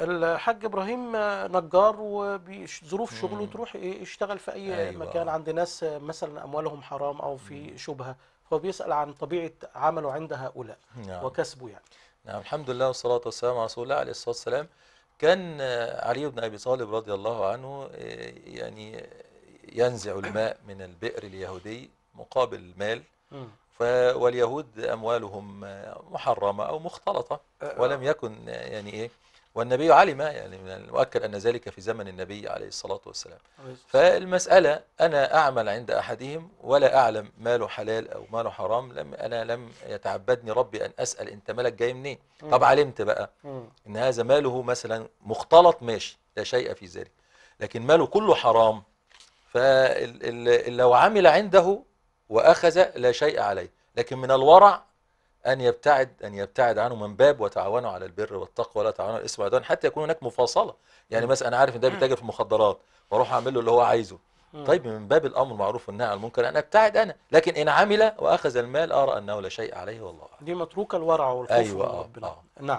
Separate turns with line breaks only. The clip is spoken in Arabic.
الحاج ابراهيم نجار وظروف شغله تروح إيه، يشتغل في اي أيوة. مكان عند ناس مثلا اموالهم حرام او في شبهه هو بيسال عن طبيعه عمله عند هؤلاء نعم. وكسبه يعني
نعم الحمد لله والصلاه والسلام على رسول الله عليه الصلاه والسلام كان علي بن ابي طالب رضي الله عنه آه، يعني ينزع الماء من البئر اليهودي مقابل المال واليهود اموالهم محرمه او مختلطه آه، آه. ولم يكن يعني ايه والنبي علم يعني المؤكد أن ذلك في زمن النبي عليه الصلاة والسلام فالمسألة أنا أعمل عند أحدهم ولا أعلم ماله حلال أو ماله حرام لم أنا لم يتعبدني ربي أن أسأل أنت مالك جاي منين طب علمت بقى إن هذا ماله مثلا مختلط ماشي لا شيء في ذلك لكن ماله كله حرام فلو عمل عنده وأخذ لا شيء عليه لكن من الورع أن يبتعد أن يبتعد عنه من باب وتعاونوا على البر والتقوى ولا تعاونوا على الإثم والعدوان حتى يكون هناك مفاصلة يعني مثلا أنا عارف إن ده بيتاجر في المخدرات وأروح أعمل له اللي هو عايزه طيب من باب الامر معروف والنهي عن المنكر ان ابتعد انا لكن ان عمل واخذ المال ارى انه لا شيء عليه والله
دي متروكه الورع والخوف أيوة من ربنا آه. آه. نعم